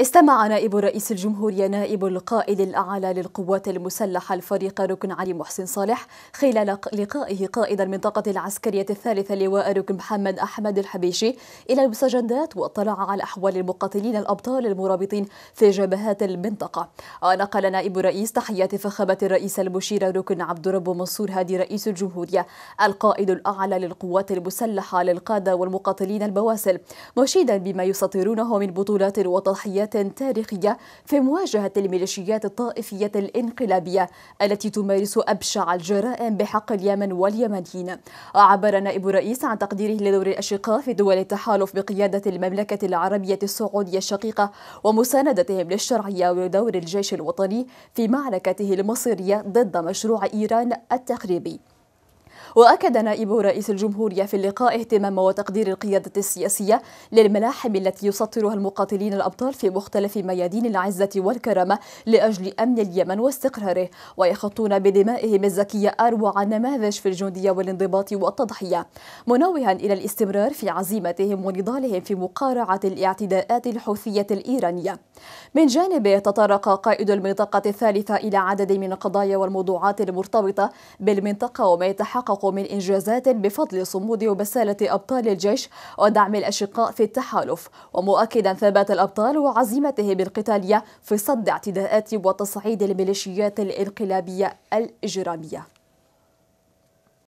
استمع نائب رئيس الجمهورية نائب القائد الأعلى للقوات المسلحة الفريق ركن علي محسن صالح خلال لقائه قائد المنطقة العسكرية الثالثة لواء ركن محمد أحمد الحبيشي إلى المستجدات واطلع على أحوال المقاتلين الأبطال المرابطين في جبهات المنطقة ونقل نائب رئيس تحيات فخامة الرئيس المشير ركن عبد رب منصور هادي رئيس الجمهورية القائد الأعلى للقوات المسلحة للقادة والمقاتلين البواسل مشيدا بما يسطرونه من بطولات وتضحيات جدية تاريخية في مواجهة الميليشيات الطائفية الانقلابية التي تمارس أبشع الجرائم بحق اليمن واليمنيين عبر نائب الرئيس عن تقديره لدور الأشقاء في دول التحالف بقيادة المملكة العربية السعودية الشقيقة ومساندتهم للشرعية ودور الجيش الوطني في معركته المصيرية ضد مشروع إيران التخريبي وأكد نائب رئيس الجمهورية في اللقاء اهتمام وتقدير القيادة السياسية للملاحم التي يسطرها المقاتلين الأبطال في مختلف ميادين العزة والكرامة لأجل أمن اليمن واستقراره ويخطون بدمائهم الزكية أروع نماذج في الجندية والانضباط والتضحية منوها إلى الاستمرار في عزيمتهم ونضالهم في مقارعة الاعتداءات الحوثية الإيرانية من جانبه تطرق قائد المنطقة الثالثة إلى عدد من القضايا والموضوعات المرتبطة بالمنطقة وما يتحقق من إنجازات بفضل صمود وبسالة أبطال الجيش ودعم الأشقاء في التحالف ومؤكدا ثبات الأبطال وعزيمتهم القتالية في صد اعتداءات وتصعيد الميليشيات الانقلابية الإجرامية